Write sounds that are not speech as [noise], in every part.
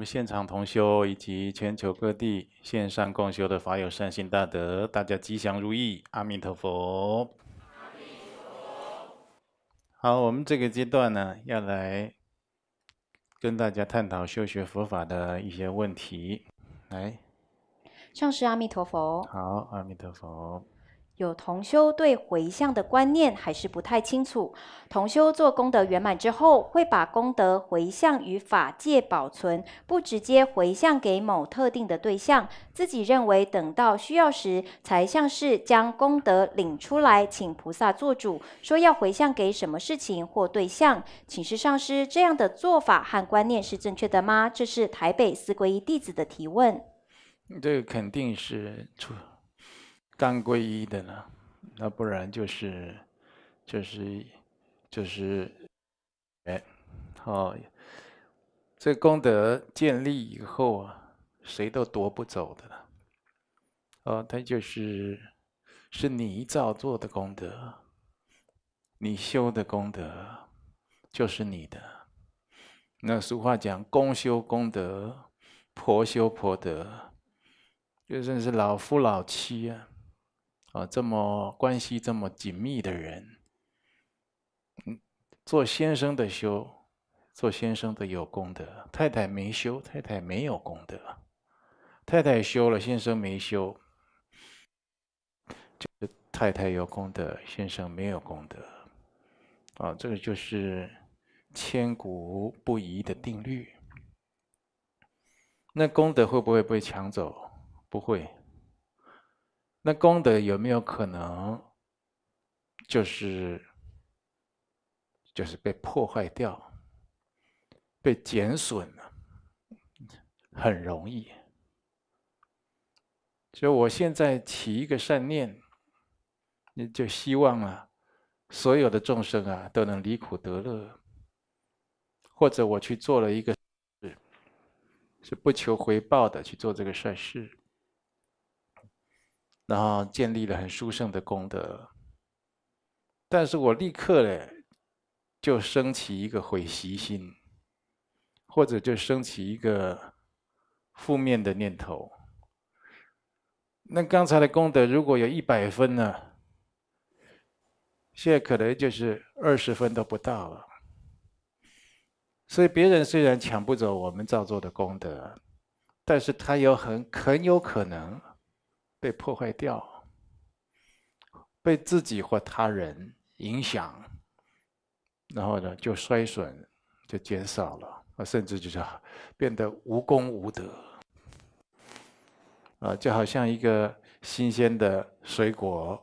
我们现场同修以及全球各地线上共修的法友善心大德，大家吉祥如意，阿弥陀佛。好，我们这个阶段呢，要来跟大家探讨修学佛法的一些问题。来，上师阿弥陀佛。好，阿弥陀佛。有同修对回向的观念还是不太清楚。同修做功德圆满之后，会把功德回向于法界保存，不直接回向给某特定的对象。自己认为等到需要时，才像是将功德领出来，请菩萨做主，说要回向给什么事情或对象，请示上师。这样的做法和观念是正确的吗？这是台北四皈依弟子的提问。这个肯定是错。当皈依的呢？那不然就是，就是，就是，哎，好，这功德建立以后啊，谁都夺不走的了。哦，他就是是你造做的功德，你修的功德就是你的。那俗话讲，公修功德，婆修婆德，就算是老夫老妻啊。啊，这么关系这么紧密的人，嗯，做先生的修，做先生的有功德；太太没修，太太没有功德；太太修了，先生没修，就是太太有功德，先生没有功德。啊，这个就是千古不移的定律。那功德会不会被抢走？不会。那功德有没有可能，就是就是被破坏掉、被减损了？很容易。就我现在起一个善念，你就希望啊，所有的众生啊都能离苦得乐。或者我去做了一个是，是不求回报的去做这个善事。然后建立了很殊胜的功德，但是我立刻呢，就升起一个悔习心，或者就升起一个负面的念头。那刚才的功德如果有一百分呢，现在可能就是二十分都不到了。所以别人虽然抢不走我们造作的功德，但是他有很很有可能。被破坏掉，被自己或他人影响，然后呢，就衰损，就减少了啊，甚至就是变得无功无德啊，就好像一个新鲜的水果，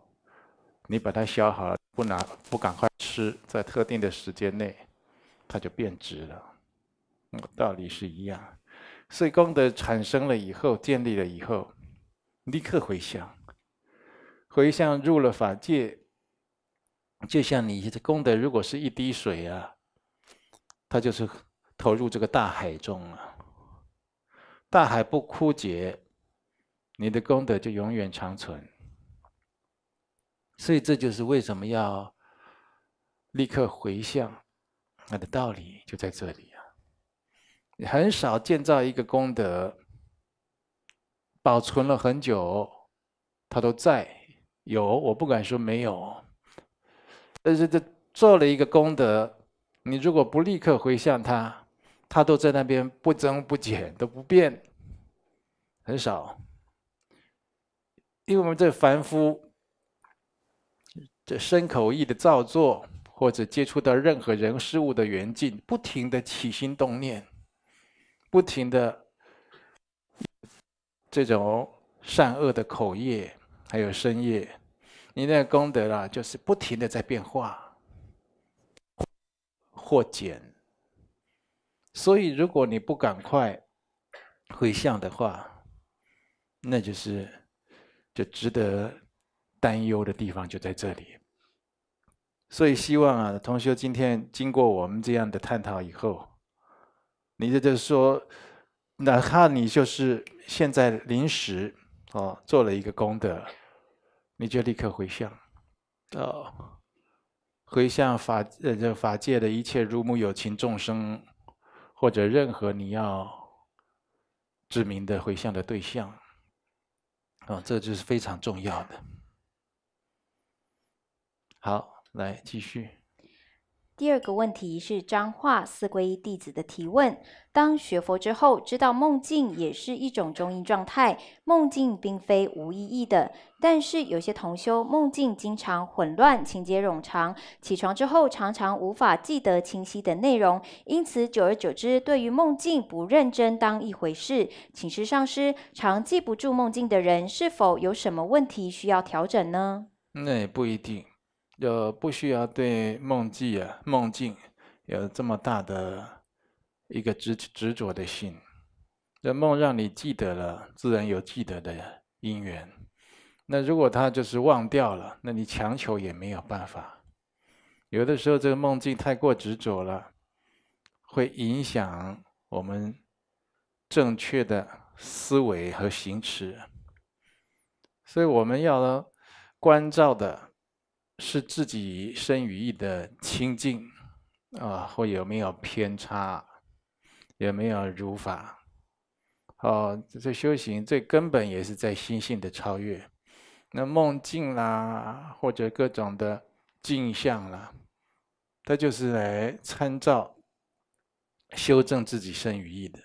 你把它削好，不拿不赶快吃，在特定的时间内，它就变质了，道理是一样。所以功德产生了以后，建立了以后。立刻回向，回向入了法界。就像你的功德，如果是一滴水啊，它就是投入这个大海中了。大海不枯竭，你的功德就永远长存。所以，这就是为什么要立刻回向，它的道理就在这里啊。你很少建造一个功德。保存了很久，它都在，有，我不敢说没有。但是这做了一个功德，你如果不立刻回向它，它都在那边不增不减，都不变，很少。因为我们这凡夫，这身口意的造作，或者接触到任何人事物的缘境，不停的起心动念，不停的。这种善恶的口业，还有身业，你那功德啊，就是不停的在变化，或减。所以，如果你不赶快回向的话，那就是就值得担忧的地方就在这里。所以，希望啊，同学今天经过我们这样的探讨以后，你就是说。哪怕你就是现在临时，哦，做了一个功德，你就立刻回向，哦，回向法呃这法界的一切如母有情众生，或者任何你要指明的回向的对象，哦，这就是非常重要的。好，来继续。第二个问题是张化四皈依弟子的提问：，当学佛之后，知道梦境也是一种中阴状态，梦境并非无意义的，但是有些同修梦境经常混乱、情节冗长，起床之后常常无法记得清晰的内容，因此久而久之，对于梦境不认真当一回事。请示上师，常记不住梦境的人，是否有什么问题需要调整呢？那也不一定。就不需要对梦境啊、梦境有这么大的一个执执着的心。这梦让你记得了，自然有记得的因缘。那如果他就是忘掉了，那你强求也没有办法。有的时候，这个梦境太过执着了，会影响我们正确的思维和行持。所以，我们要关照的。是自己身与意的清净啊，或有没有偏差，有没有如法？哦，这修行最根本也是在心性的超越。那梦境啦，或者各种的镜像啦，它就是来参照修正自己生与意的。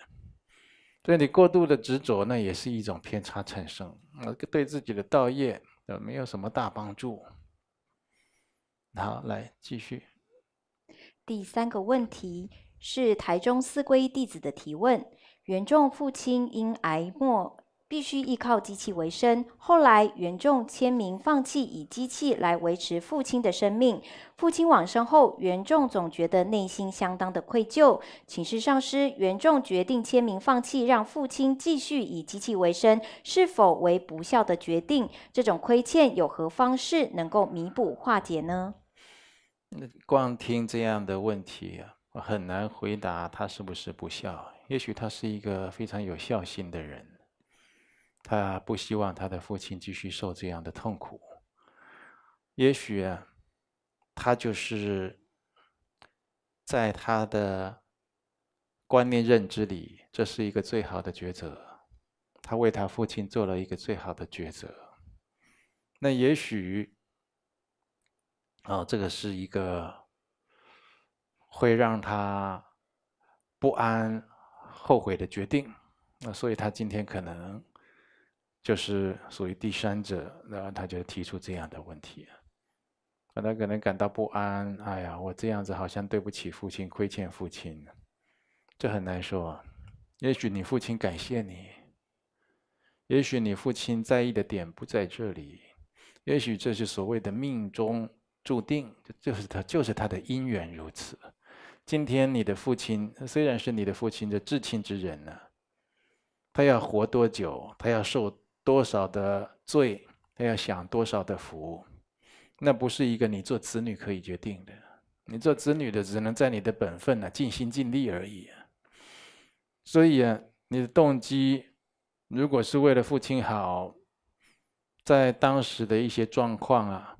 对你过度的执着，那也是一种偏差产生，啊，对自己的道业没有什么大帮助。好，来继续。第三个问题是台中四归弟子的提问：袁仲父亲因癌末必须依靠机器为生，后来袁仲签名放弃以机器来维持父亲的生命。父亲往生后，袁仲总觉得内心相当的愧疚，请示上师，袁仲决定签名放弃，让父亲继续以机器为生，是否为不孝的决定？这种亏欠有何方式能够弥补化解呢？那光听这样的问题，我很难回答他是不是不孝。也许他是一个非常有孝心的人，他不希望他的父亲继续受这样的痛苦。也许啊，他就是在他的观念认知里，这是一个最好的抉择。他为他父亲做了一个最好的抉择。那也许。啊，这个是一个会让他不安、后悔的决定。那所以他今天可能就是属于第三者，然后他就提出这样的问题。他可能感到不安，哎呀，我这样子好像对不起父亲，亏欠父亲。这很难说，也许你父亲感谢你，也许你父亲在意的点不在这里，也许这是所谓的命中。注定，就是他，就是他的因缘如此。今天你的父亲虽然是你的父亲，的至亲之人呢，他要活多久，他要受多少的罪，他要享多少的福，那不是一个你做子女可以决定的。你做子女的，只能在你的本分呢尽心尽力而已。所以啊，你的动机如果是为了父亲好，在当时的一些状况啊。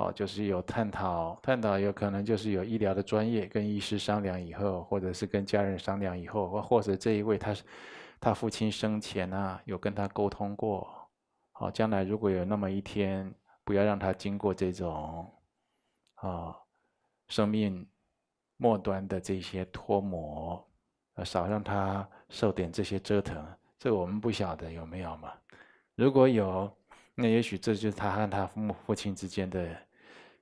哦，就是有探讨，探讨有可能就是有医疗的专业跟医师商量以后，或者是跟家人商量以后，或或者这一位他他父亲生前啊有跟他沟通过，好，将来如果有那么一天，不要让他经过这种啊生命末端的这些脱模，少让他受点这些折腾。这我们不晓得有没有嘛？如果有，那也许这就是他和他父父亲之间的。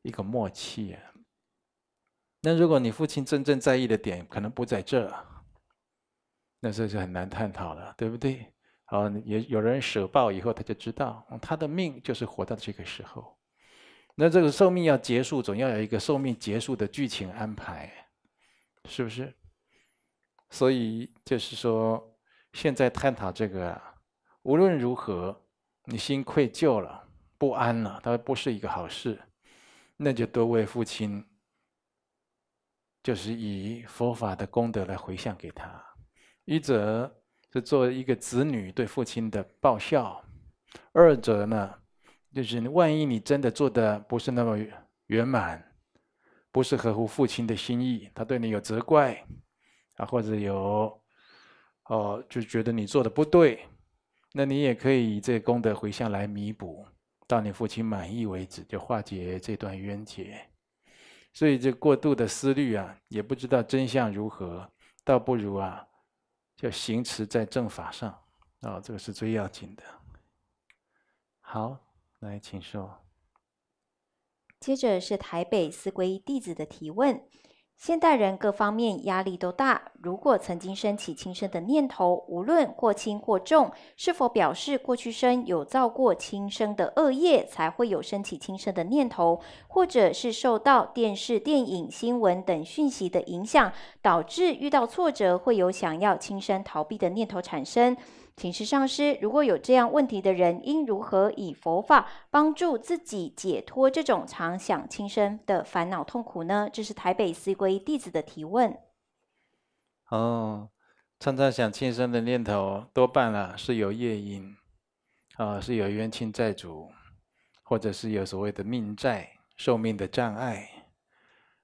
一个默契。那如果你父亲真正在意的点，可能不在这，那这就很难探讨了，对不对？好，也有人舍报以后，他就知道他的命就是活到这个时候。那这个寿命要结束，总要有一个寿命结束的剧情安排，是不是？所以就是说，现在探讨这个，无论如何，你心愧疚了、不安了，它不是一个好事。那就多为父亲，就是以佛法的功德来回向给他；一者是做一个子女对父亲的报效；二者呢，就是万一你真的做的不是那么圆满，不是合乎父亲的心意，他对你有责怪啊，或者有哦就觉得你做的不对，那你也可以以这功德回向来弥补。到你父亲满意为止，就化解这段冤结。所以这过度的思虑啊，也不知道真相如何，倒不如啊，就行持在正法上。哦，这个是最要紧的。好，来请说。接着是台北思归弟子的提问。现代人各方面压力都大，如果曾经升起轻生的念头，无论过轻或重，是否表示过去生有造过轻生的恶业，才会有升起轻生的念头，或者是受到电视、电影、新闻等讯息的影响，导致遇到挫折会有想要轻生逃避的念头产生。请示上师，如果有这样问题的人，应如何以佛法帮助自己解脱这种常想轻生的烦恼痛苦呢？这是台北慈归弟子的提问。哦，常常想轻生的念头，多半啊是有业因，啊，是有冤亲债主，或者是有所谓的命债、寿命的障碍，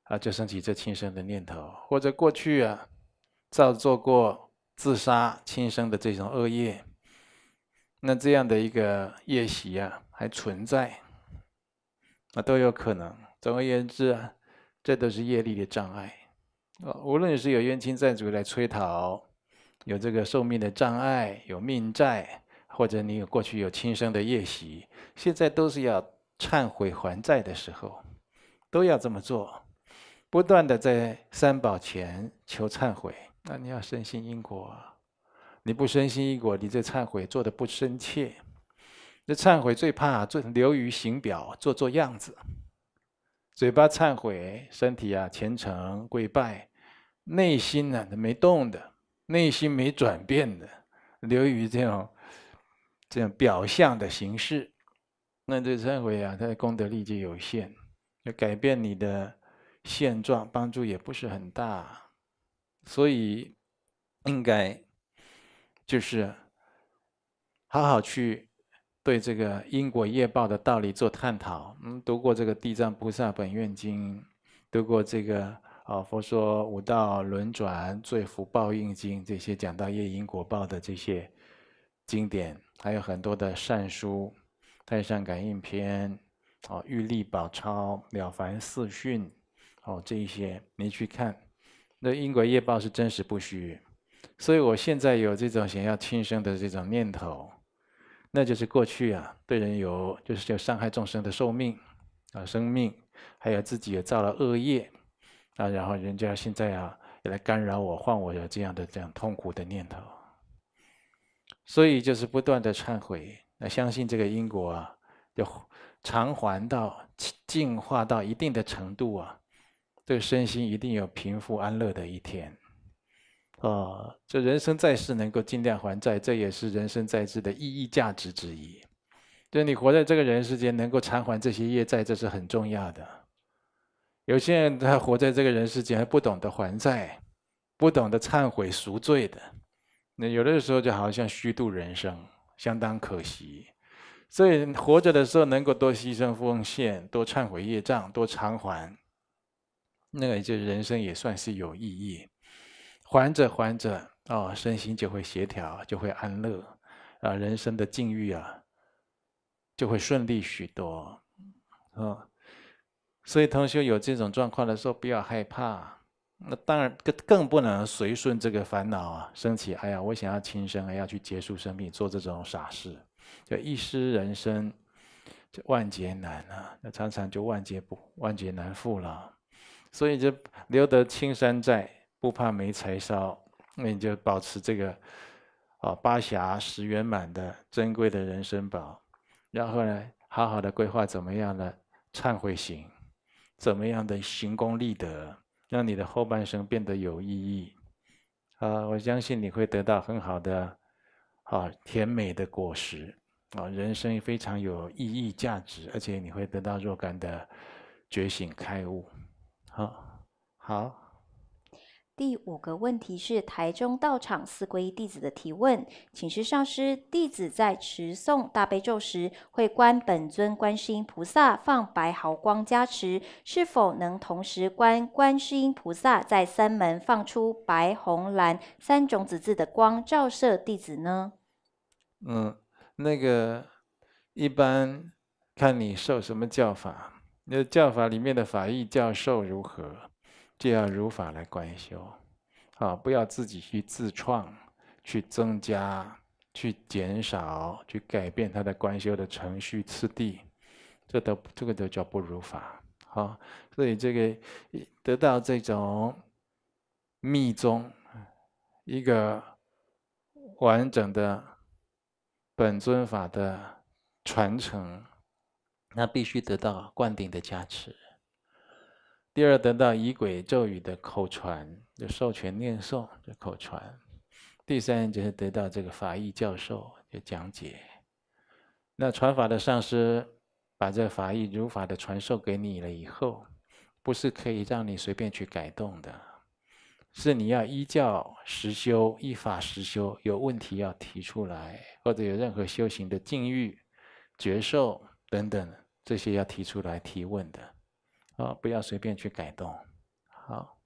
啊，就升起这轻生的念头，或者过去啊造作过。自杀、亲生的这种恶业，那这样的一个夜袭啊，还存在，那都有可能。总而言之啊，这都是业力的障碍啊。无论你是有冤亲债主来催讨，有这个寿命的障碍，有命债，或者你有过去有亲生的夜袭，现在都是要忏悔还债的时候，都要这么做，不断的在三宝前求忏悔。那你要深信因果，你不深信因果，你这忏悔做的不深切。这忏悔最怕做流于形表，做做样子，嘴巴忏悔，身体啊虔诚跪拜，内心呢没动的，内心没转变的，流于这种，这种表象的形式，那这忏悔啊，它的功德力就有限，要改变你的现状，帮助也不是很大。所以，应该就是好好去对这个因果业报的道理做探讨。嗯，读过这个《地藏菩萨本愿经》，读过这个啊《佛说五道轮转罪福报应经》这些讲到业因果报的这些经典，还有很多的善书，《太上感应篇》哦，《玉历宝钞》《了凡四训》哦，这一些你去看。那因果业报是真实不虚，所以我现在有这种想要轻生的这种念头，那就是过去啊对人有就是有伤害众生的寿命啊生命，还有自己也造了恶业啊，然后人家现在啊也来干扰我、换我有这样的这样痛苦的念头，所以就是不断的忏悔，那相信这个因果啊，要偿还到净化到一定的程度啊。对身心一定有平复安乐的一天，啊！这人生在世能够尽量还债，这也是人生在世的意义价值之一。就你活在这个人世间，能够偿还这些业债，这是很重要的。有些人他活在这个人世间，还不懂得还债，不懂得忏悔赎罪的，那有的时候就好像虚度人生，相当可惜。所以活着的时候，能够多牺牲奉献，多忏悔业障，多偿还。那个就是人生也算是有意义，还着还着，哦，身心就会协调，就会安乐，啊，人生的境遇啊，就会顺利许多，啊，所以同学有这种状况的时候，不要害怕。那当然更更不能随顺这个烦恼啊升起。哎呀，我想要轻生，哎要去结束生命，做这种傻事，就一失人生，就万劫难啊，那常常就万劫不万劫难复了。所以就留得青山在，不怕没柴烧。那你就保持这个啊，八暇十圆满的珍贵的人生宝。然后呢，好好的规划，怎么样的忏悔行，怎么样的行功立德，让你的后半生变得有意义。啊，我相信你会得到很好的啊甜美的果实啊，人生非常有意义、价值，而且你会得到若干的觉醒、开悟。好，好。第五个问题是台中道场四皈依弟子的提问，请示上师：弟子在持诵大悲咒时，会观本尊观世音菩萨放白毫光加持，是否能同时观观世音菩萨在三门放出白、红、蓝三种紫字的光照射弟子呢？嗯，那个一般看你受什么教法。那教法里面的法义教授如何，就要如法来观修，啊，不要自己去自创、去增加、去减少、去改变他的观修的程序次第，这都这个都叫不如法，啊，所以这个得到这种密宗一个完整的本尊法的传承。那必须得到灌顶的加持。第二，得到仪轨咒语的口传，就授权念诵的口传。第三，就是得到这个法义教授，就讲解。那传法的上师把这法义如法的传授给你了以后，不是可以让你随便去改动的，是你要依教实修，依法实修。有问题要提出来，或者有任何修行的境遇、觉受等等。这些要提出来提问的，啊，不要随便去改动。好。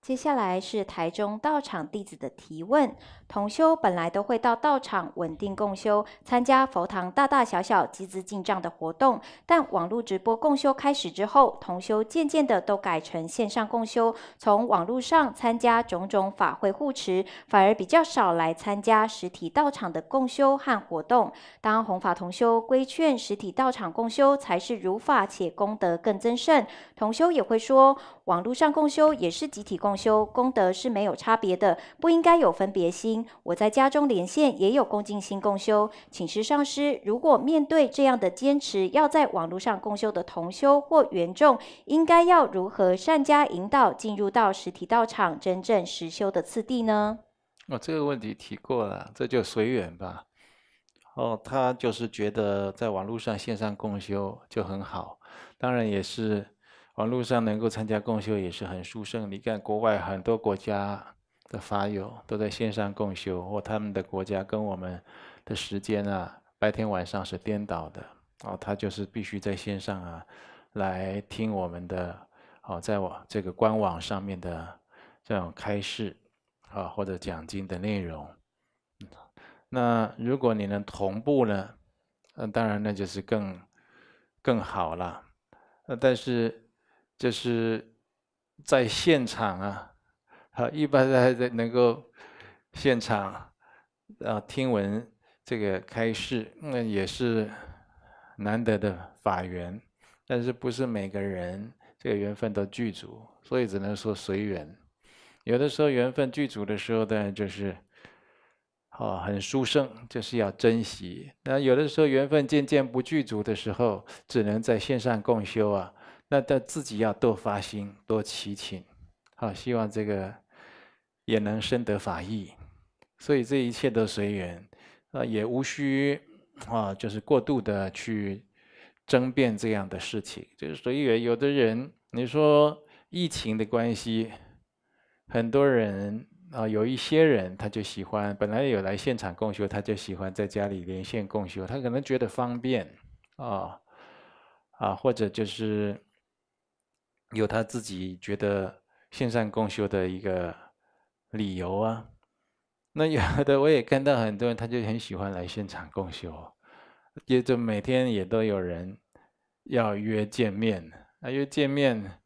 接下来是台中道场弟子的提问。同修本来都会到道场稳定共修，参加佛堂大大小小集资进账的活动。但网络直播共修开始之后，同修渐渐的都改成线上共修，从网络上参加种种法会护持，反而比较少来参加实体道场的共修和活动。当弘法同修规劝实体道场共修才是如法且功德更增盛，同修也会说网络上共修也是集体共。共修功德是没有差别的，不应该有分别心。我在家中连线也有恭敬心共修，请示上师，如果面对这样的坚持要在网络上共修的同修或缘众，应该要如何善加引导，进入到实体道场真正实修的次第呢？哦、这个问题提过了，这就随缘吧。哦，他就是觉得在网络上线上共修就很好，当然也是。网络上能够参加共修也是很殊胜。你看，国外很多国家的法友都在线上共修，或他们的国家跟我们的时间啊，白天晚上是颠倒的，哦，他就是必须在线上啊，来听我们的，哦，在我这个官网上面的这种开示，啊，或者讲经的内容。那如果你能同步呢，嗯，当然那就是更更好了，那但是。就是在现场啊，好，一般的在能够现场啊听闻这个开示，那也是难得的法缘。但是不是每个人这个缘分都具足，所以只能说随缘。有的时候缘分具足的时候呢，就是哦，很殊胜，就是要珍惜。那有的时候缘分渐渐不具足的时候，只能在线上共修啊。那他自己要多发心，多祈请，好，希望这个也能深得法意。所以这一切都随缘，啊，也无需啊，就是过度的去争辩这样的事情。就是随缘，有的人你说疫情的关系，很多人啊，有一些人他就喜欢，本来有来现场共修，他就喜欢在家里连线共修，他可能觉得方便啊，啊，或者就是。有他自己觉得线上共修的一个理由啊，那有的我也看到很多人，他就很喜欢来现场共修，也就每天也都有人要约见面。那约见面，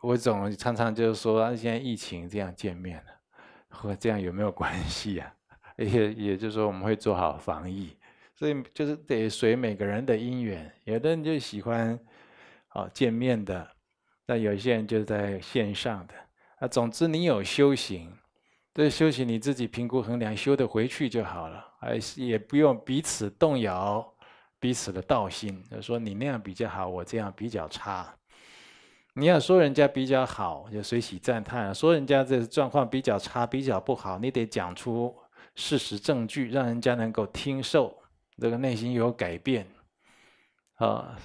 我总常常就是说，现在疫情这样见面，或这样有没有关系啊？而 [laughs] 且也就是说，我们会做好防疫，所以就是得随每个人的因缘，有的人就喜欢哦见面的。那有些人就是在线上的啊，总之你有修行，这修行你自己评估衡量修的回去就好了，而也不用彼此动摇彼此的道心，就说你那样比较好，我这样比较差。你要说人家比较好，就随喜赞叹；说人家这状况比较差、比较不好，你得讲出事实证据，让人家能够听受，这个内心有改变，啊，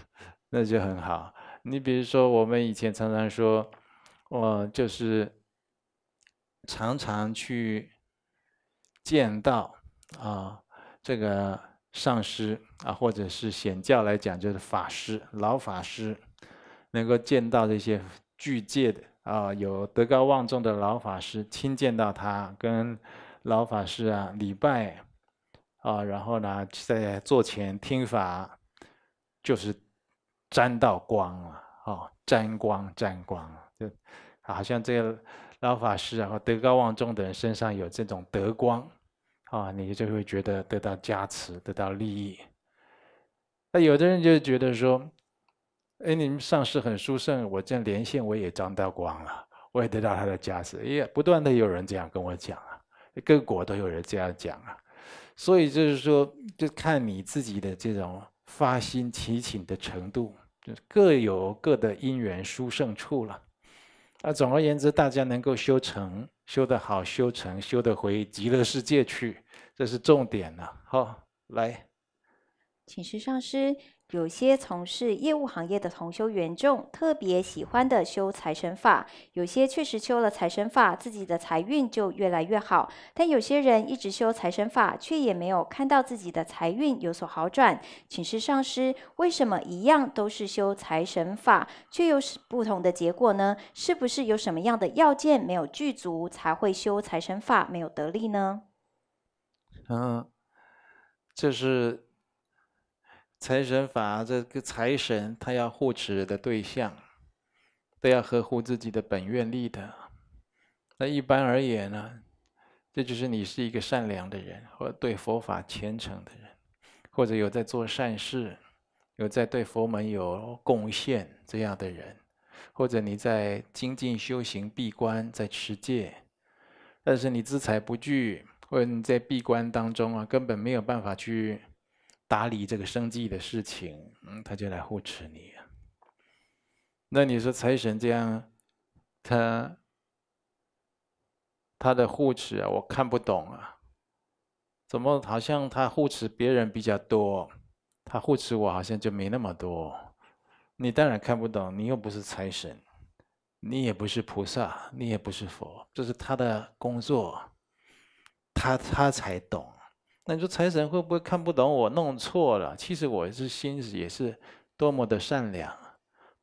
那就很好。你比如说，我们以前常常说，我就是常常去见到啊，这个上师啊，或者是显教来讲就是法师老法师，能够见到这些具戒的啊，有德高望重的老法师，亲见到他跟老法师啊礼拜啊，然后呢在座前听法，就是。沾到光了，哦，沾光，沾光，就好像这个老法师啊，德高望重的人身上有这种德光，啊，你就会觉得得到加持，得到利益。那有的人就觉得说，哎，你们上师很殊胜，我这样连线我也沾到光了，我也得到他的加持。也不断的有人这样跟我讲啊，各国都有人这样讲啊，所以就是说，就看你自己的这种。发心提请的程度，就是各有各的因缘殊胜处了。那总而言之，大家能够修成，修得好，修成，修得回极乐世界去，这是重点了。好，来，请示上师。有些从事业务行业的同修缘众特别喜欢的修财神法，有些确实修了财神法，自己的财运就越来越好。但有些人一直修财神法，却也没有看到自己的财运有所好转。请示上师，为什么一样都是修财神法，却又是不同的结果呢？是不是有什么样的要件没有具足，才会修财神法没有得力呢？嗯，这是。财神法，这个财神他要护持的对象，都要合乎自己的本愿力的。那一般而言呢，这就是你是一个善良的人，或对佛法虔诚的人，或者有在做善事，有在对佛门有贡献这样的人，或者你在精进修行、闭关、在持戒，但是你资财不具，或者你在闭关当中啊，根本没有办法去。打理这个生计的事情，嗯，他就来护持你。那你说财神这样，他他的护持啊，我看不懂啊，怎么好像他护持别人比较多，他护持我好像就没那么多？你当然看不懂，你又不是财神，你也不是菩萨，你也不是佛，这是他的工作，他他才懂。那你说财神会不会看不懂？我弄错了，其实我是心思也是多么的善良，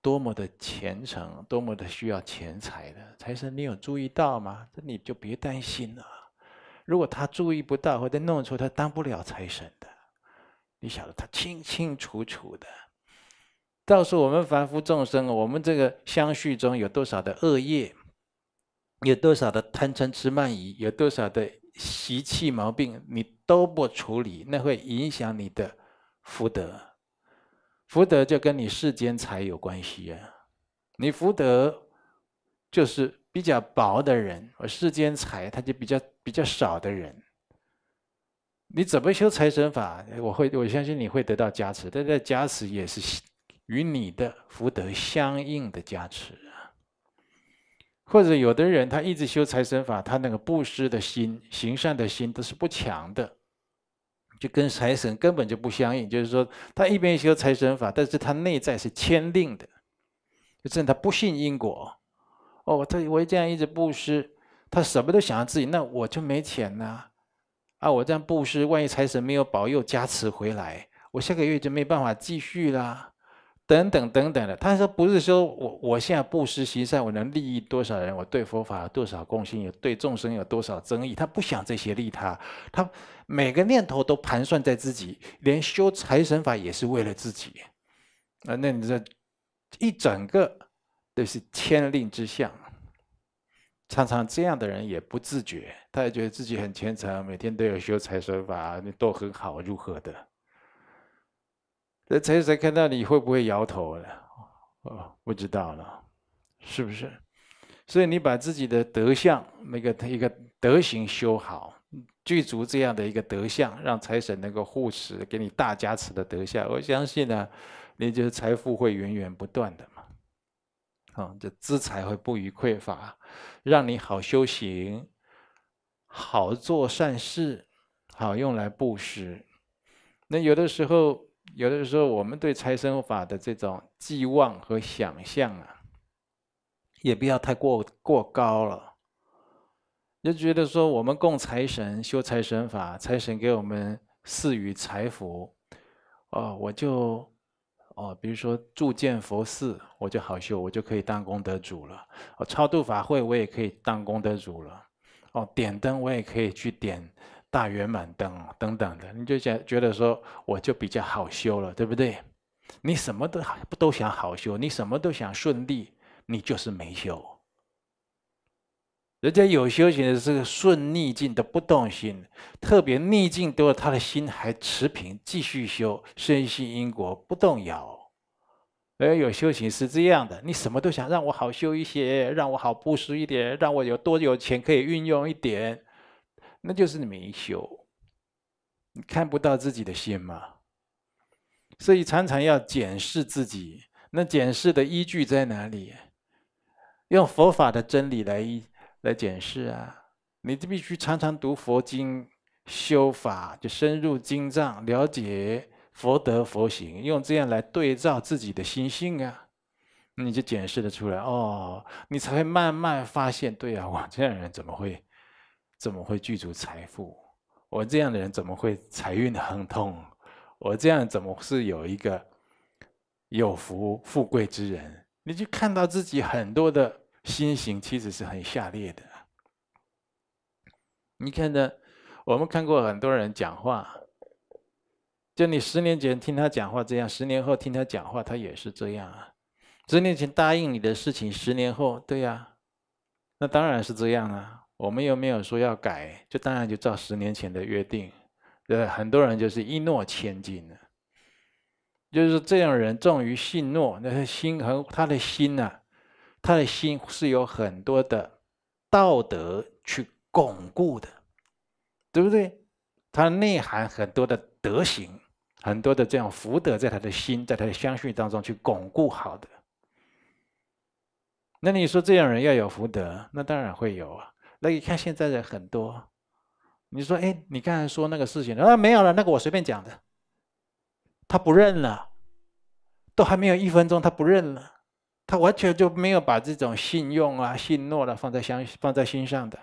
多么的虔诚，多么的需要钱财的。财神你有注意到吗？这你就别担心了。如果他注意不到或者弄错，他当不了财神的。你晓得他清清楚楚的告诉我们凡夫众生，我们这个相续中有多少的恶业，有多少的贪嗔痴慢疑，有多少的。习气毛病你都不处理，那会影响你的福德。福德就跟你世间财有关系啊。你福德就是比较薄的人，而世间财他就比较比较少的人。你怎么修财神法？我会我相信你会得到加持，但是加持也是与你的福德相应的加持。或者有的人他一直修财神法，他那个布施的心、行善的心都是不强的，就跟财神根本就不相应。就是说，他一边修财神法，但是他内在是牵定的，就证他不信因果。哦，他我这样一直布施，他什么都想要自己，那我就没钱呐！啊，我这样布施，万一财神没有保佑加持回来，我下个月就没办法继续啦。等等等等的，他说不是说我我现在布施行善，我能利益多少人？我对佛法有多少贡献？有对众生有多少争议？他不想这些利他，他每个念头都盘算在自己，连修财神法也是为了自己。啊，那你这一整个都是天令之相，常常这样的人也不自觉，他也觉得自己很虔诚，每天都有修财神法，你都很好，如何的？那财神看到你会不会摇头了？哦，不知道了，是不是？所以你把自己的德相那个一个德行修好，具足这样的一个德相，让财神能够护持，给你大加持的德相，我相信呢，你就是财富会源源不断的嘛。啊，这资财会不予匮乏，让你好修行，好做善事，好用来布施。那有的时候。有的时候，我们对财神法的这种寄望和想象啊，也不要太过过高了。就觉得说，我们供财神、修财神法，财神给我们赐予财福，哦，我就，哦，比如说住建佛寺，我就好修，我就可以当功德主了；，哦，超度法会，我也可以当功德主了；，哦，点灯，我也可以去点。大圆满等等等的，你就觉觉得说我就比较好修了，对不对？你什么都好不都想好修，你什么都想顺利，你就是没修。人家有修行的是顺逆境的不动心，特别逆境多，他的心还持平，继续修，身心因果，不动摇。而有修行是这样的，你什么都想让我好修一些，让我好布施一点，让我有多有钱可以运用一点。那就是你没修，你看不到自己的心嘛，所以常常要检视自己。那检视的依据在哪里？用佛法的真理来来检视啊！你就必须常常读佛经、修法，就深入经藏，了解佛德、佛行，用这样来对照自己的心性啊，你就检视的出来哦，你才会慢慢发现，对啊，我这样人怎么会？怎么会具足财富？我这样的人怎么会财运亨通？我这样怎么是有一个有福富贵之人？你就看到自己很多的心形其实是很下劣的。你看呢？我们看过很多人讲话，就你十年前听他讲话这样，十年后听他讲话他也是这样啊。十年前答应你的事情，十年后对呀，那当然是这样啊。我们又没有说要改，就当然就照十年前的约定，对对？很多人就是一诺千金了，就是这样人重于信诺。那他心和他的心呢？他的心是有很多的道德去巩固的，对不对？他内涵很多的德行，很多的这样福德在他的心，在他的相续当中去巩固好的。那你说这样人要有福德，那当然会有啊。那你看现在的很多，你说哎，你刚才说那个事情啊，没有了，那个我随便讲的，他不认了，都还没有一分钟，他不认了，他完全就没有把这种信用啊、信诺了放在相放在心上的，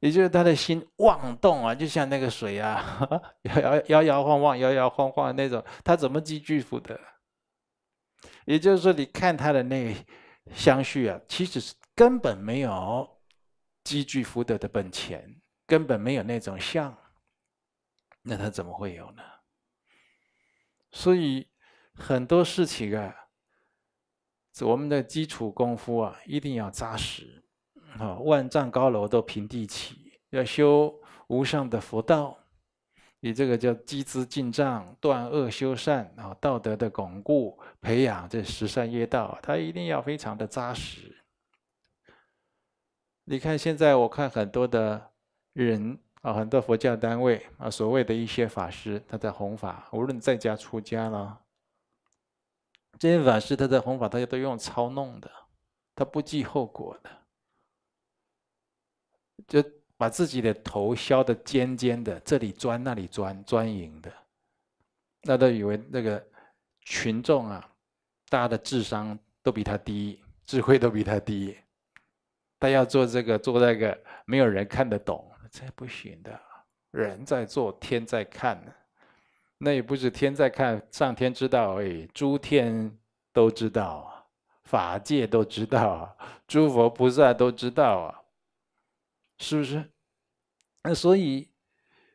也就是他的心妄动啊，就像那个水啊，[laughs] 摇摇摇摇晃晃、摇摇晃晃那种，他怎么积聚福德？也就是说，你看他的那个相续啊，其实是根本没有。积聚福德的本钱根本没有那种相，那他怎么会有呢？所以很多事情啊，我们的基础功夫啊一定要扎实啊。万丈高楼都平地起，要修无上的佛道，你这个叫积资进账，断恶修善啊。道德的巩固、培养这十善业道，它一定要非常的扎实。你看现在，我看很多的人啊，很多佛教单位啊，所谓的一些法师，他在弘法，无论在家出家了，这些法师他在弘法，大家都用操弄的，他不计后果的，就把自己的头削的尖尖的，这里钻那里钻，钻营的，那都以为那个群众啊，大家的智商都比他低，智慧都比他低。他要做这个做那个，没有人看得懂，这不行的。人在做，天在看，那也不是天在看，上天知道而已，诸天都知道，法界都知道，诸佛菩萨都知道，啊，是不是？那所以，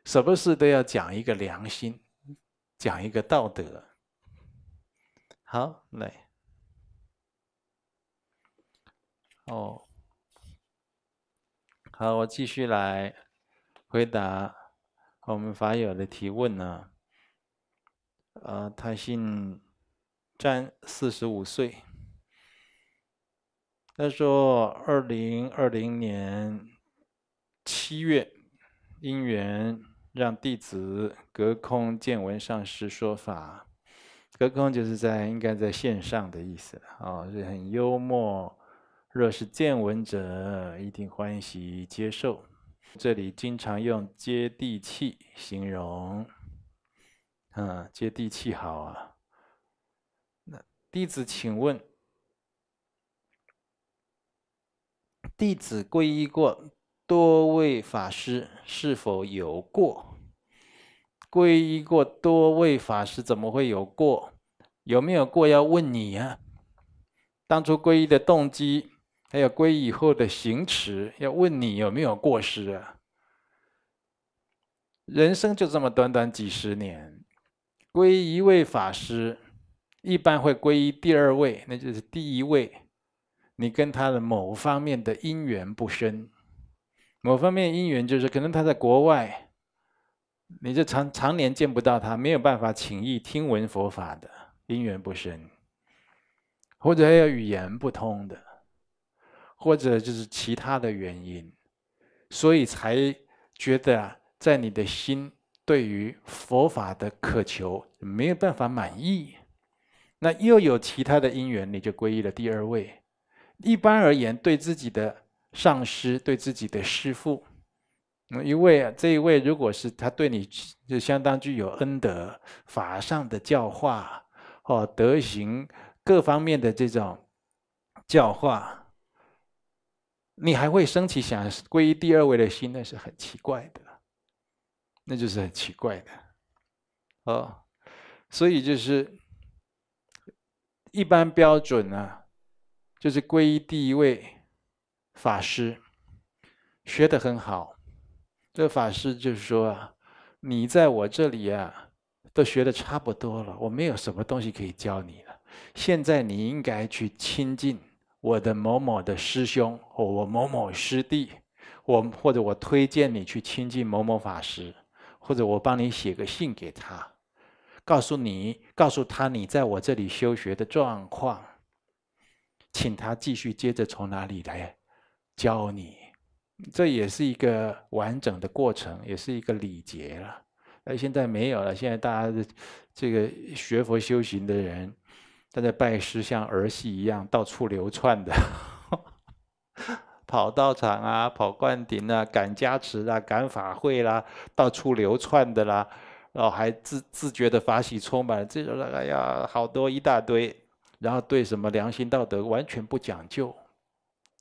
什么事都要讲一个良心，讲一个道德。好，来，哦。好，我继续来回答我们法友的提问啊。呃，他姓詹，四十五岁。他说，二零二零年七月，因缘让弟子隔空见闻上师说法，隔空就是在应该在线上的意思啊、就是很幽默。若是见闻者，一定欢喜接受。这里经常用“接地气”形容，嗯，接地气好啊。那弟子请问，弟子皈依过多位法师，是否有过？皈依过多位法师，怎么会有过？有没有过？要问你呀。当初皈依的动机。还有皈依后的行持，要问你有没有过失啊？人生就这么短短几十年，皈依一位法师，一般会皈依第二位，那就是第一位，你跟他的某方面的因缘不深，某方面因缘就是可能他在国外，你就常常年见不到他，没有办法轻易听闻佛法的因缘不深，或者还有语言不通的。或者就是其他的原因，所以才觉得在你的心对于佛法的渴求没有办法满意，那又有其他的因缘，你就皈依了第二位。一般而言，对自己的上师、对自己的师父，那一位这一位，如果是他对你就相当具有恩德、法上的教化哦德行各方面的这种教化。你还会升起想皈依第二位的心，那是很奇怪的，那就是很奇怪的，哦，所以就是一般标准呢，就是皈依第一位法师，学的很好，这法师就是说，啊，你在我这里呀，都学的差不多了，我没有什么东西可以教你了，现在你应该去亲近。我的某某的师兄，或我某某师弟，我或者我推荐你去亲近某某法师，或者我帮你写个信给他，告诉你，告诉他你在我这里修学的状况，请他继续接着从哪里来教你，这也是一个完整的过程，也是一个礼节了。而现在没有了，现在大家的这个学佛修行的人。在拜师像儿戏一样，到处流窜的，跑道场啊，跑灌顶啊，赶加持啊，赶法会啦，到处流窜的啦，然后还自自觉的法喜充满，这种那哎呀，好多一大堆，然后对什么良心道德完全不讲究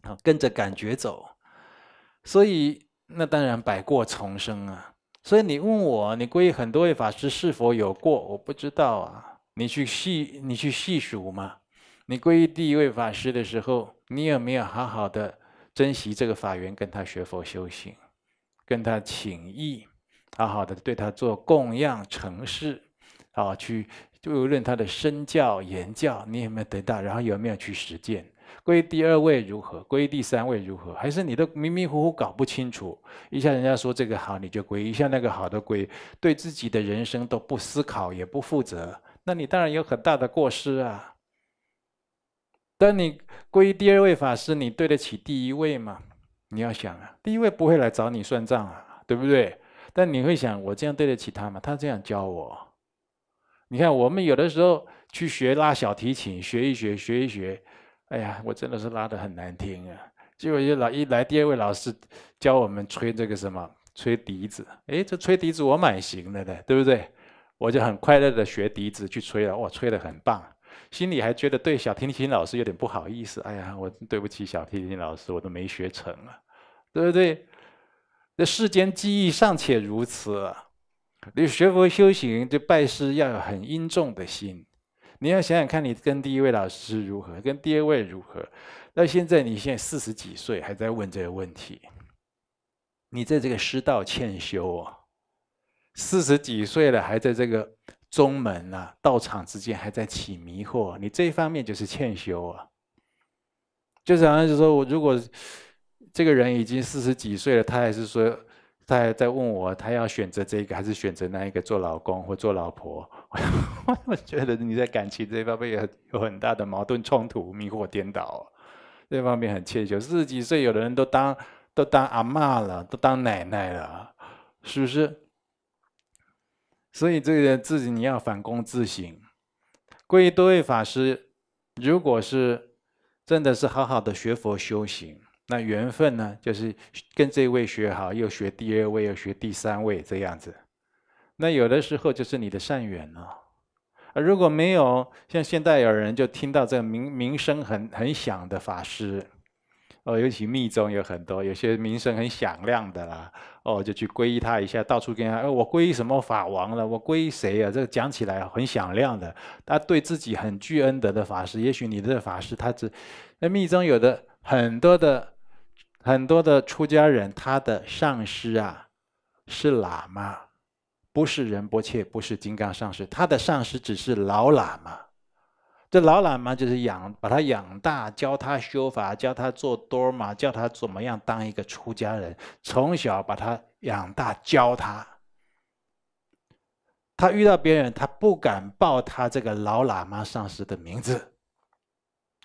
啊，跟着感觉走，所以那当然百过重生啊。所以你问我，你皈依很多位法师是否有过，我不知道啊。你去细你去细数吗？你皈依第一位法师的时候，你有没有好好的珍惜这个法缘，跟他学佛修行，跟他请意，好好的对他做供养、成事，啊，去就无论他的身教、言教，你有没有得到？然后有没有去实践？皈依第二位如何？皈依第三位如何？还是你都迷迷糊糊搞不清楚？一下人家说这个好你就皈依，一下那个好的皈，对自己的人生都不思考也不负责。那你当然有很大的过失啊！但你皈依第二位法师，你对得起第一位吗？你要想啊，第一位不会来找你算账啊，对不对？但你会想，我这样对得起他吗？他这样教我，你看我们有的时候去学拉小提琴，学一学，学一学，哎呀，我真的是拉的很难听啊！结果一老一来第二位老师教我们吹这个什么，吹笛子，哎，这吹笛子我蛮行的的，对不对？我就很快乐的学笛子去吹了，哇，吹得很棒，心里还觉得对小提琴老师有点不好意思。哎呀，我对不起小提琴老师，我都没学成啊，对不对？这世间技艺尚且如此，你学佛修行，就拜师要有很殷重的心。你要想想看，你跟第一位老师如何，跟第二位如何？到现在你现在四十几岁，还在问这个问题，你在这个师道欠修啊。四十几岁了，还在这个宗门啊、道场之间，还在起迷惑。你这一方面就是欠修啊。就是好像就说，我如果这个人已经四十几岁了，他还是说，他还在问我，他要选择这个还是选择那一个做老公或做老婆？我 [laughs] 我觉得你在感情这方面有有很大的矛盾冲突、迷惑颠倒？这方面很欠修。四十几岁，有的人都当都当阿妈了，都当奶奶了，是不是？所以这个自己你要反躬自省。关于多位法师，如果是真的是好好的学佛修行，那缘分呢，就是跟这位学好，又学第二位，又学第三位这样子。那有的时候就是你的善缘呢。啊，如果没有像现代有人就听到这个名名声很很响的法师，哦，尤其密宗有很多，有些名声很响亮的啦。哦，就去皈依他一下，到处跟他，哎，我皈依什么法王了？我皈依谁啊？这个讲起来很响亮的，他对自己很具恩德的法师，也许你的法师他只，那密宗有的很多的很多的出家人，他的上师啊是喇嘛，不是仁波切，不是金刚上师，他的上师只是老喇嘛。这老喇嘛就是养，把他养大，教他修法，教他做多嘛，教他怎么样当一个出家人。从小把他养大，教他。他遇到别人，他不敢报他这个老喇嘛上师的名字，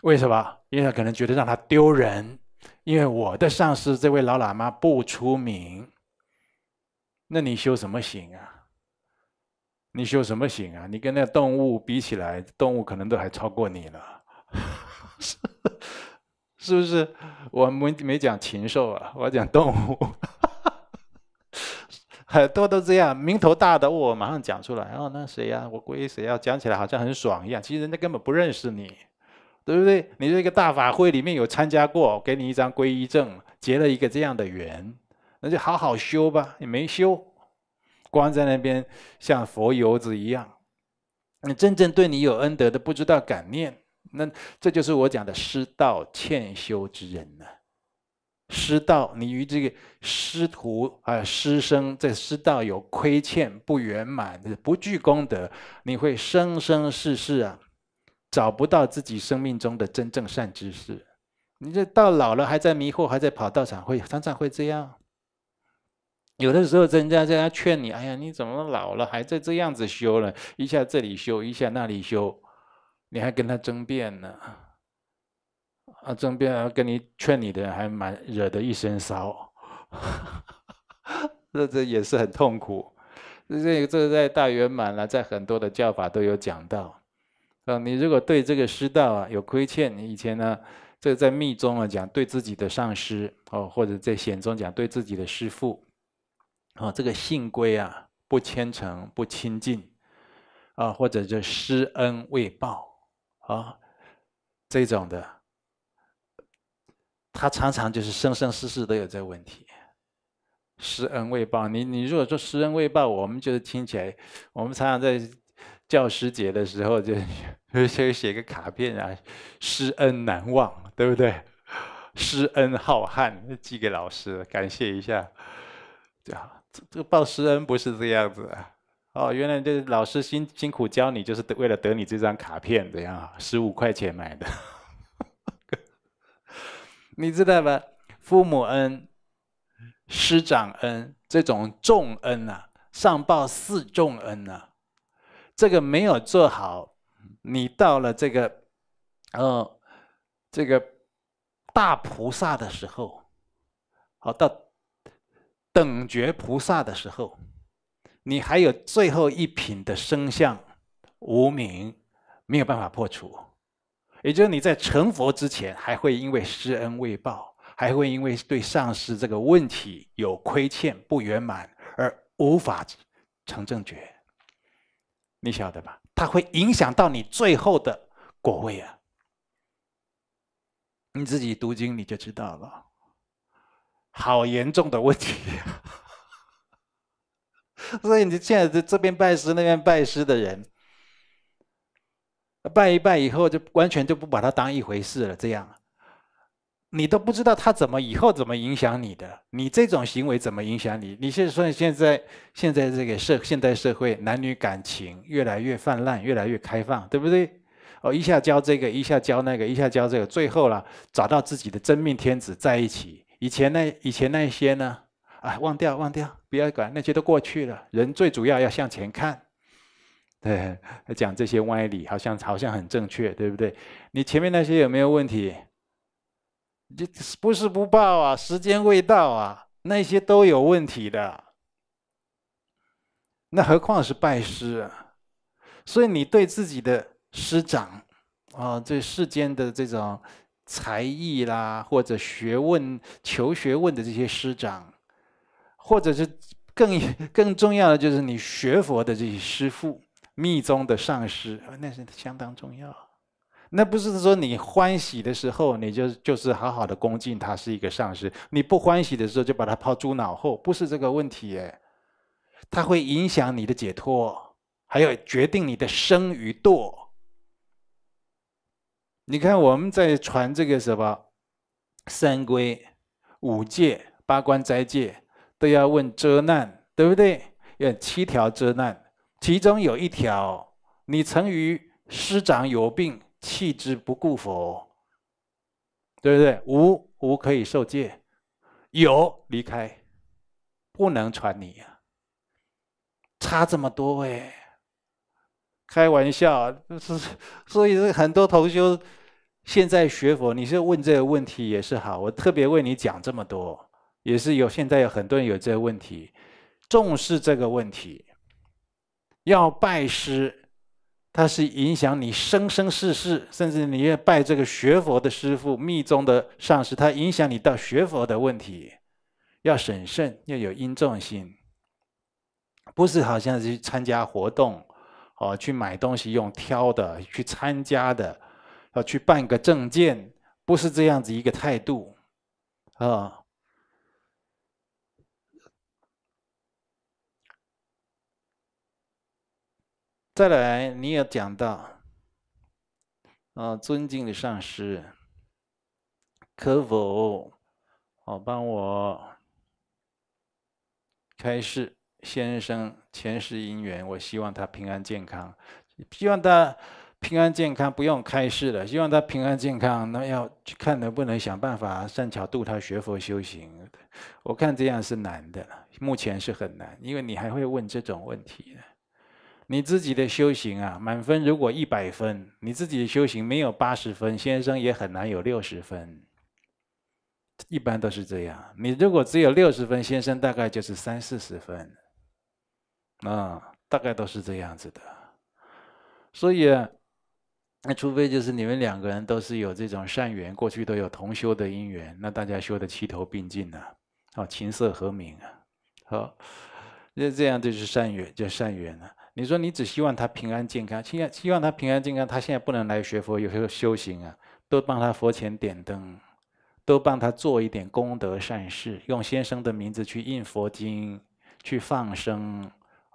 为什么？因为他可能觉得让他丢人，因为我的上师这位老喇嘛不出名，那你修什么行啊？你修什么行啊？你跟那动物比起来，动物可能都还超过你了，[laughs] 是不是？我没没讲禽兽啊，我讲动物。很多都这样，名头大的我马上讲出来，哦，那谁呀，我归谁呀？讲起来好像很爽一样，其实人家根本不认识你，对不对？你这个大法会里面有参加过，给你一张皈依证，结了一个这样的缘，那就好好修吧。你没修。光在那边，像佛游子一样，那真正对你有恩德的不知道感念，那这就是我讲的师道欠修之人呢。师道，你与这个师徒啊、师生在师道有亏欠、不圆满、不具功德，你会生生世世啊，找不到自己生命中的真正善知识。你这到老了还在迷惑，还在跑道场，会常常会这样。有的时候，人家在那劝你，哎呀，你怎么老了还在这样子修了？一下这里修，一下那里修，你还跟他争辩呢？啊，争辩，跟你劝你的人还蛮惹得一身骚，[laughs] 这这也是很痛苦。这这在大圆满了，在很多的教法都有讲到。啊，你如果对这个师道啊有亏欠，以前呢，这在密宗啊讲对自己的上师哦，或者在显宗讲对自己的师父。啊，这个信规啊，不虔诚、不亲近啊，或者就施恩未报啊，这种的，他常常就是生生世世都有这个问题，施恩未报。你你如果说施恩未报，我们就是听起来，我们常常在教师节的时候就就写个卡片啊，施恩难忘，对不对？[laughs] 施恩浩瀚，寄给老师，感谢一下，对好。这这个报师恩不是这样子啊！哦，原来这老师辛辛苦教你，就是为了得你这张卡片，这样十五块钱买的，[laughs] 你知道吧？父母恩、师长恩，这种重恩啊，上报四重恩啊，这个没有做好，你到了这个，哦，这个大菩萨的时候，好到。等觉菩萨的时候，你还有最后一品的生相无名，没有办法破除，也就是你在成佛之前，还会因为施恩未报，还会因为对上师这个问题有亏欠不圆满而无法成正觉，你晓得吧？它会影响到你最后的果位啊！你自己读经你就知道了。好严重的问题呀！[laughs] 所以你现在这这边拜师那边拜师的人，拜一拜以后就完全就不把他当一回事了。这样，你都不知道他怎么以后怎么影响你的，你这种行为怎么影响你？你是说现在现在这个社现代社会男女感情越来越泛滥，越来越开放，对不对？哦，一下教这个，一下教那个，一下教这个，最后了找到自己的真命天子在一起。以前那以前那些呢？啊，忘掉忘掉，不要管那些都过去了。人最主要要向前看，[laughs] 对，讲这些歪理，好像好像很正确，对不对？你前面那些有没有问题？这不是不报啊，时间未到啊，那些都有问题的。那何况是拜师？啊？所以你对自己的师长，啊，对世间的这种。才艺啦，或者学问、求学问的这些师长，或者是更更重要的，就是你学佛的这些师父、密宗的上师，那是相当重要。那不是说你欢喜的时候你就就是好好的恭敬他，是一个上师；你不欢喜的时候就把他抛诸脑后，不是这个问题耶。他会影响你的解脱，还有决定你的生与堕。你看，我们在传这个什么三规、五戒、八关斋戒，都要问遮难，对不对？有七条遮难，其中有一条：你曾于师长有病弃之不顾，佛对不对？无无可以受戒，有离开，不能传你呀，差这么多哎。开玩笑，[laughs] 是所以是很多同修现在学佛，你是问这个问题也是好。我特别为你讲这么多，也是有现在有很多人有这个问题，重视这个问题，要拜师，它是影响你生生世世，甚至你要拜这个学佛的师傅、密宗的上师，它影响你到学佛的问题，要审慎，要有因重心，不是好像是参加活动。哦，去买东西用挑的，去参加的，要去办个证件，不是这样子一个态度啊！再来，你也讲到啊，尊敬的上师，可否哦帮我开示？先生前世姻缘，我希望他平安健康，希望他平安健康，不用开示了。希望他平安健康，那要去看能不能想办法善巧度他学佛修行。我看这样是难的，目前是很难，因为你还会问这种问题。你自己的修行啊，满分如果一百分，你自己的修行没有八十分，先生也很难有六十分。一般都是这样，你如果只有六十分，先生大概就是三四十分。啊，大概都是这样子的，所以啊，那除非就是你们两个人都是有这种善缘，过去都有同修的因缘，那大家修的齐头并进呢，哦，琴瑟和鸣啊，好，那这样就是善缘，叫善缘啊。你说你只希望他平安健康，希望希望他平安健康，他现在不能来学佛，有时候修行啊，都帮他佛前点灯，都帮他做一点功德善事，用先生的名字去印佛经，去放生。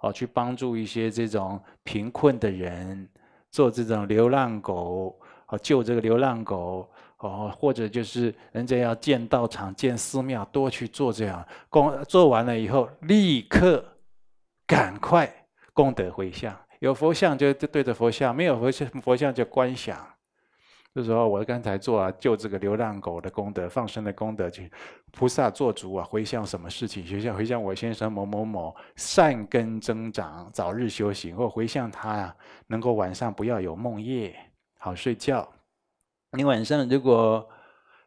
哦，去帮助一些这种贫困的人，做这种流浪狗，哦，救这个流浪狗，哦，或者就是人家要建道场、建寺庙，多去做这样功，做完了以后，立刻赶快功德回向。有佛像就就对着佛像，没有佛像佛像就观想。这时候我刚才做啊，救这个流浪狗的功德，放生的功德，去菩萨做主啊，回向什么事情？回向回向我先生某某某善根增长，早日修行，或回向他呀，能够晚上不要有梦夜，好睡觉。你晚上如果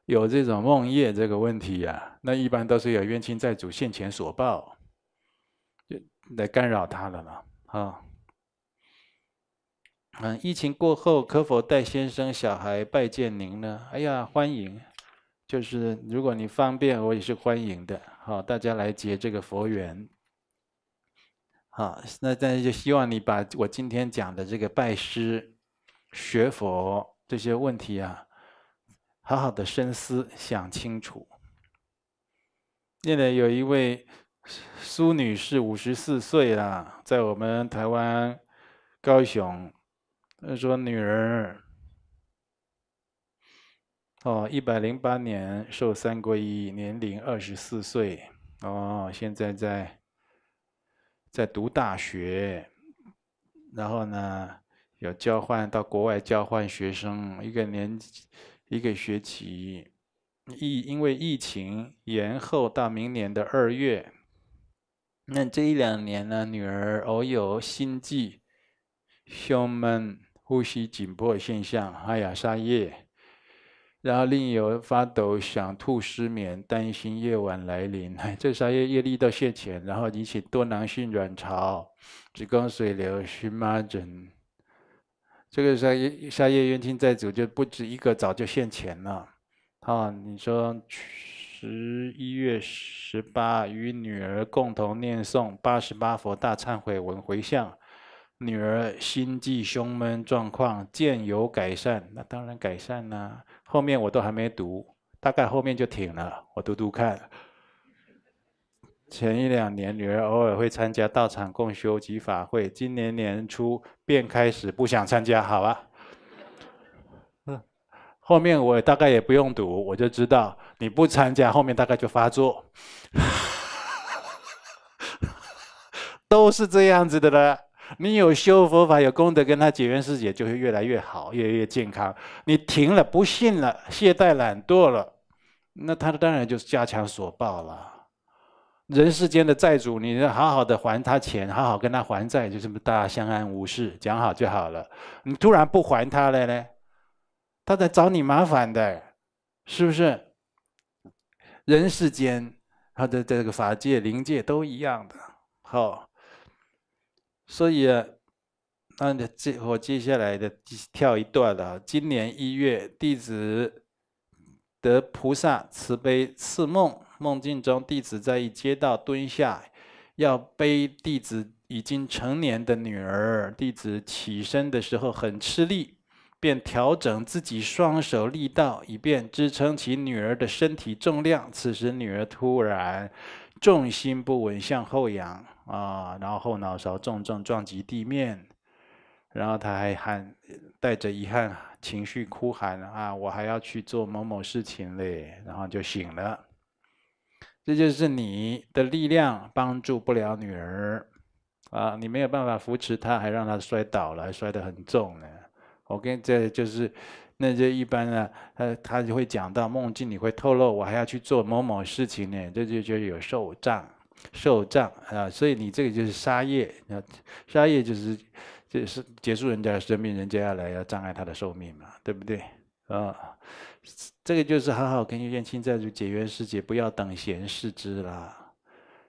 有这种梦夜这个问题呀，那一般都是有冤亲债主现前所报，来干扰他了了，啊。嗯，疫情过后可否带先生小孩拜见您呢？哎呀，欢迎！就是如果你方便，我也是欢迎的。好，大家来结这个佛缘。好，那是就希望你把我今天讲的这个拜师、学佛这些问题啊，好好的深思，想清楚。现在有一位苏女士，五十四岁了，在我们台湾高雄。他说：“女儿，哦，一百零八年受三国义，年龄二十四岁。哦，现在在在读大学，然后呢，有交换到国外交换学生，一个年一个学期。疫因为疫情延后到明年的二月。那这一两年呢，女儿偶有心悸、胸闷。”呼吸紧迫现象，哎呀，沙叶，然后另有发抖、想吐、失眠、担心夜晚来临。这沙叶叶力到现前，然后引起多囊性卵巢、子宫水瘤、荨麻疹。这个沙叶沙叶月经再就不止一个，早就现前了。啊，你说十一月十八与女儿共同念诵八十八佛大忏悔文回向。女儿心悸胸闷状况渐有改善，那当然改善啦。后面我都还没读，大概后面就停了。我读读看。前一两年，女儿偶尔会参加道场共修及法会，今年年初便开始不想参加，好吧？嗯，后面我大概也不用读，我就知道你不参加，后面大概就发作。[laughs] 都是这样子的了。你有修佛法有功德，跟他结缘世界就会越来越好，越来越健康。你停了，不信了，懈怠懒惰了，那他当然就是加强所报了。人世间的债主，你要好好的还他钱，好好跟他还债，就这么大家相安无事，讲好就好了。你突然不还他了呢，他在找你麻烦的，是不是？人世间，他的这个法界、灵界都一样的，好。所以啊，那接我接下来的跳一段了。今年一月，弟子得菩萨慈悲赐梦，梦境中弟子在一街道蹲下，要背弟子已经成年的女儿。弟子起身的时候很吃力，便调整自己双手力道，以便支撑起女儿的身体重量。此时，女儿突然重心不稳，向后仰。啊，然后后脑勺重重撞击地面，然后他还喊，带着遗憾情绪哭喊：“啊，我还要去做某某事情嘞。”然后就醒了。这就是你的力量帮助不了女儿，啊，你没有办法扶持她，还让她摔倒了，还摔得很重呢。我跟这就是，那就一般啊，他他就会讲到梦境，你会透露我还要去做某某事情呢，这就就有受障。受障啊，所以你这个就是杀业啊，杀业就是就是结束人家的生命，人家要来要障碍他的寿命嘛，对不对啊？这个就是好好跟愿清在解冤释结，不要等闲视之啦，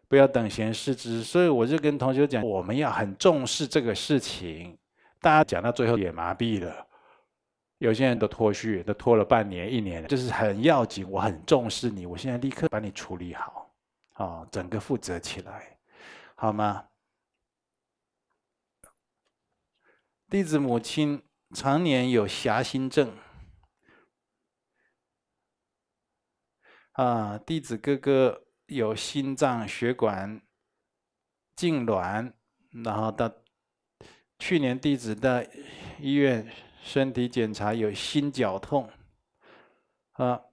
不要等闲视之。所以我就跟同学讲，我们要很重视这个事情。大家讲到最后也麻痹了，有些人都脱须，都脱了半年、一年，就是很要紧。我很重视你，我现在立刻把你处理好。啊，整个负责起来，好吗？弟子母亲常年有狭心症，啊，弟子哥哥有心脏血管痉挛，然后到去年弟子到医院身体检查有心绞痛，啊。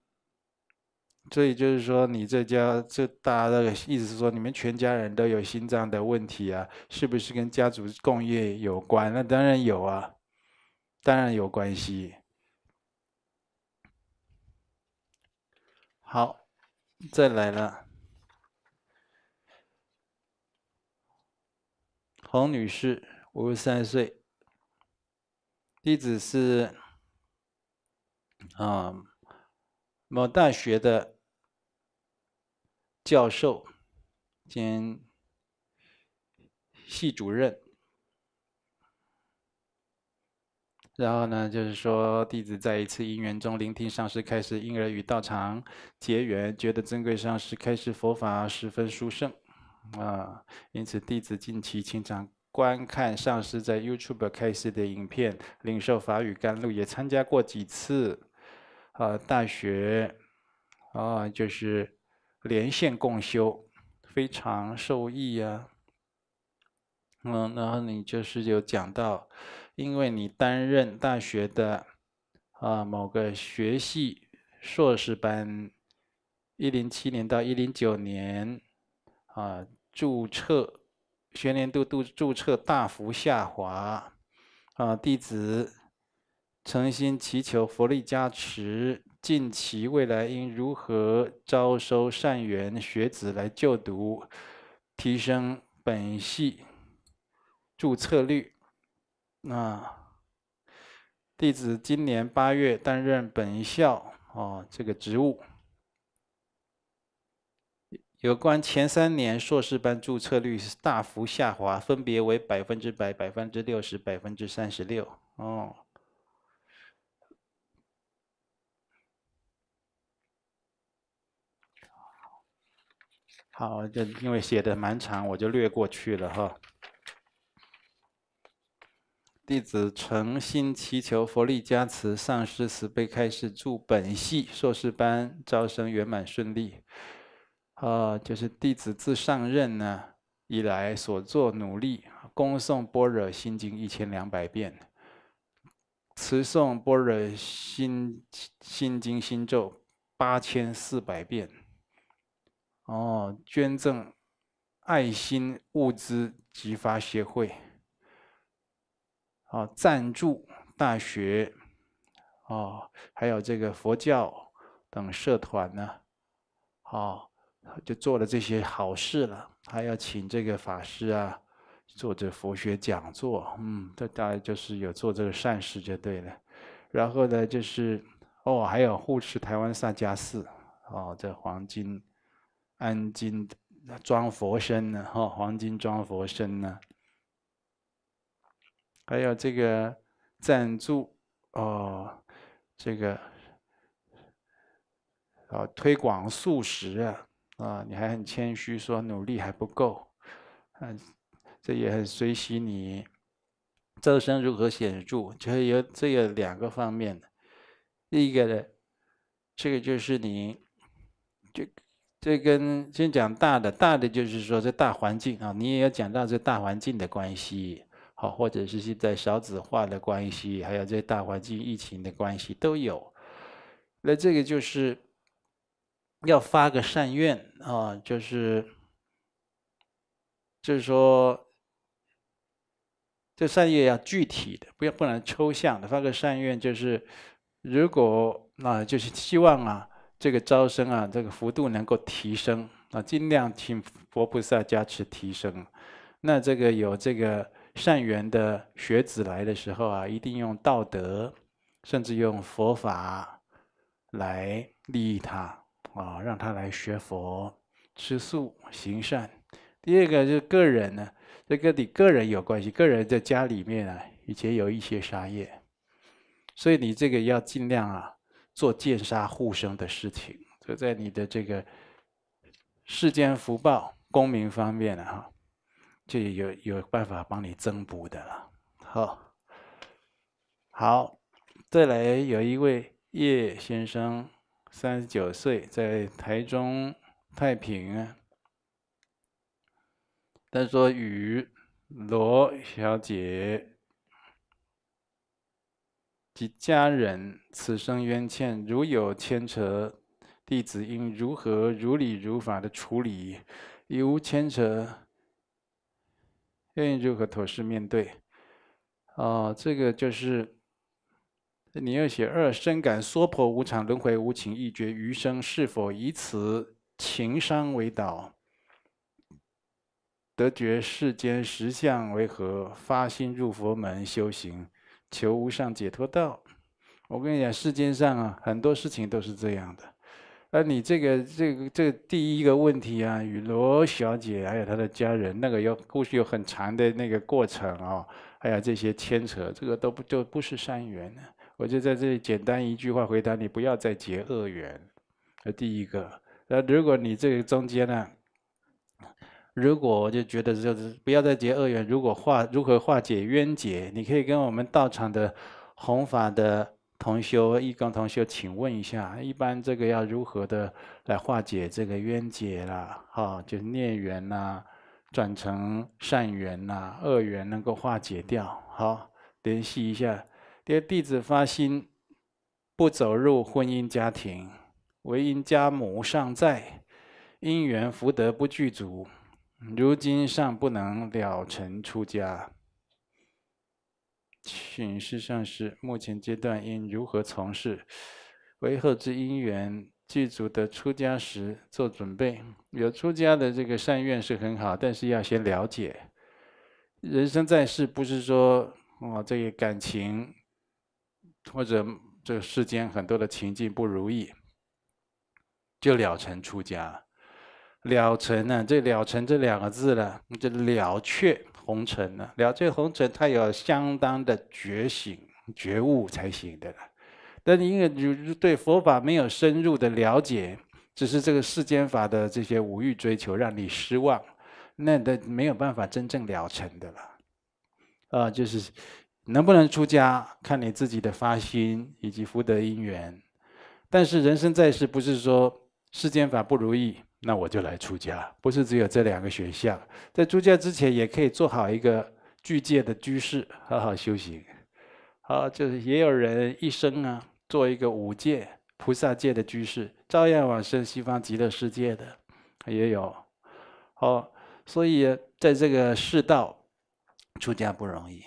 所以就是说，你这家这大家的意思是说，你们全家人都有心脏的问题啊，是不是跟家族共业有关？那当然有啊，当然有关系。好，再来了，洪女士，五十三岁，地址是啊，某大学的。教授兼系主任。然后呢，就是说，弟子在一次因缘中聆听上师，开始因而与道场结缘，觉得尊贵。上师开始佛法十分殊胜，啊，因此弟子近期经常观看上师在 YouTube 开始的影片，领受法语甘露，也参加过几次啊，大学啊，就是。连线共修，非常受益呀。嗯，然后你就是有讲到，因为你担任大学的啊某个学系硕士班，一零七年到一零九年啊注册学年度都注册大幅下滑啊，弟子诚心祈求佛力加持。近期未来应如何招收善缘学子来就读，提升本系注册率？那弟子今年八月担任本校哦这个职务。有关前三年硕士班注册率是大幅下滑，分别为百分之百、百分之六十、百分之三十六。哦。好，就因为写的蛮长，我就略过去了哈。弟子诚心祈求佛力加持，上师慈悲开示，祝本系硕士班招生圆满顺利。啊，就是弟子自上任呢以来所做努力，恭送般若心经一千两百遍，持诵般若心心经心咒八千四百遍。哦，捐赠爱心物资集发协会，啊，赞助大学，哦，还有这个佛教等社团呢，哦，就做了这些好事了。还要请这个法师啊，做这佛学讲座，嗯，这当然就是有做这个善事就对了。然后呢，就是哦，还有护持台湾萨迦寺，哦，这黄金。安金装佛身呢？哈，黄金装佛身呢？还有这个赞助哦，这个哦，推广素食啊啊！你还很谦虚说努力还不够，嗯，这也很随喜你。增生如何显著？就是有这有两个方面的，第一个呢，这个就是你个。这跟先讲大的，大的就是说这大环境啊，你也要讲到这大环境的关系，好，或者是现在少子化的关系，还有这大环境疫情的关系都有。那这个就是要发个善愿啊，就是就是说这善愿要具体的，不要不然抽象的。发个善愿就是，如果那就是希望啊。这个招生啊，这个幅度能够提升啊，尽量请佛菩萨加持提升。那这个有这个善缘的学子来的时候啊，一定用道德，甚至用佛法来利益他啊，让他来学佛、吃素、行善。第二个就是个人呢，这个你个人有关系，个人在家里面啊，以前有一些杀业，所以你这个要尽量啊。做剑杀护生的事情，就在你的这个世间福报、功名方面啊，就有有办法帮你增补的了。好，好，再来有一位叶先生，三十九岁，在台中太平，他说与罗小姐。及家人，此生冤欠，如有牵扯，弟子应如何如理如法的处理？已无牵扯，愿意如何妥善面对？哦，这个就是你要写二，深感娑婆无常，轮回无情，意绝余生是否以此情伤为导，得觉世间实相为何？发心入佛门修行。求无上解脱道，我跟你讲，世间上啊，很多事情都是这样的。而你这个、这个、这第一个问题啊，与罗小姐还有她的家人，那个有故事，有很长的那个过程啊，还有这些牵扯，这个都不都不是善缘。呢。我就在这里简单一句话回答你：不要再结恶缘。那第一个，那如果你这个中间呢？如果我就觉得就是不要再结恶缘，如果化如何化解冤结？你可以跟我们道场的弘法的同修、义工同修请问一下，一般这个要如何的来化解这个冤结啦？哈，就孽缘呐，转成善缘呐，恶缘能够化解掉？好，联系一下。第二弟子发心，不走入婚姻家庭，唯因家母尚在，因缘福德不具足。如今尚不能了尘出家，请示上师：目前阶段应如何从事，为后之因缘具足的出家时做准备？有出家的这个善愿是很好，但是要先了解，人生在世不是说哦，这个感情或者这世间很多的情境不如意，就了尘出家。了尘呢？这了尘这两个字了，就了却红尘了。了却红尘，他有相当的觉醒觉悟才行的。但因为对佛法没有深入的了解，只是这个世间法的这些五欲追求，让你失望，那的没有办法真正了尘的了。啊，就是能不能出家，看你自己的发心以及福德因缘。但是人生在世，不是说世间法不如意。那我就来出家，不是只有这两个选项。在出家之前，也可以做好一个具戒的居士，好好修行。啊，就是也有人一生啊，做一个五戒菩萨戒的居士，照样往生西方极乐世界的也有。好，所以在这个世道，出家不容易。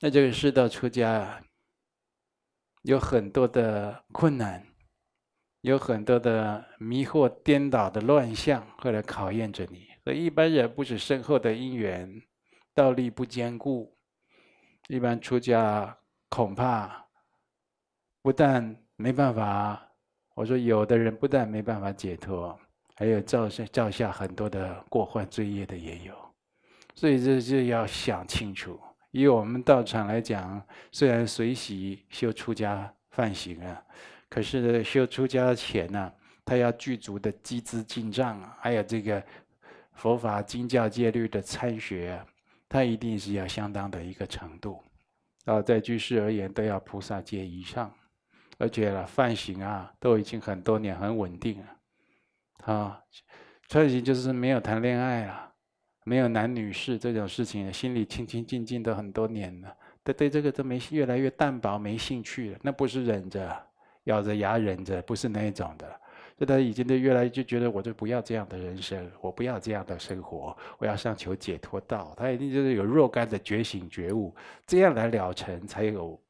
那这个世道出家啊，有很多的困难。有很多的迷惑、颠倒的乱象，会来考验着你。所以一般人不是深厚的因缘，道力不坚固；一般出家恐怕不但没办法。我说，有的人不但没办法解脱，还有造下造下很多的过患罪业的也有。所以这就要想清楚。以我们道场来讲，虽然随喜修出家犯行啊。可是修出家前呢，他要具足的积资账啊，还有这个佛法经教戒律的参学，啊，他一定是要相当的一个程度。啊，在居士而言，都要菩萨戒以上，而且了犯行啊都已经很多年很稳定了。啊，犯行就是没有谈恋爱了，没有男女士这种事情，心里清清静静的很多年了，对对这个都没越来越淡薄没兴趣了，那不是忍着。咬着牙忍着，不是那一种的，所以他已经都越来就觉得，我就不要这样的人生，我不要这样的生活，我要上求解脱道。他一定就是有若干的觉醒觉悟，这样来了成才有，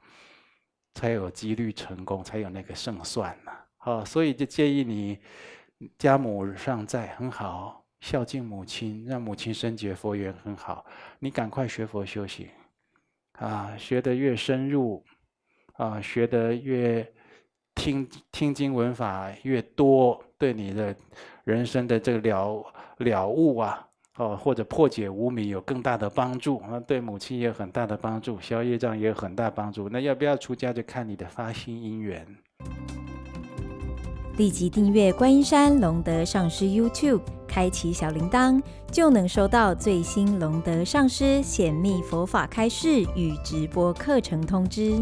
才有几率成功，才有那个胜算呢。好，所以就建议你，家母尚在很好，孝敬母亲，让母亲升结佛缘很好。你赶快学佛修行，啊，学的越深入，啊，学的越。听听经文法越多，对你的人生的这个了了悟啊，哦，或者破解无明有更大的帮助啊，对母亲也有很大的帮助，消业障也有很大帮助。那要不要出家，就看你的发心因缘。立即订阅观音山龙德上师 YouTube，开启小铃铛，就能收到最新龙德上师显密佛法开示与直播课程通知。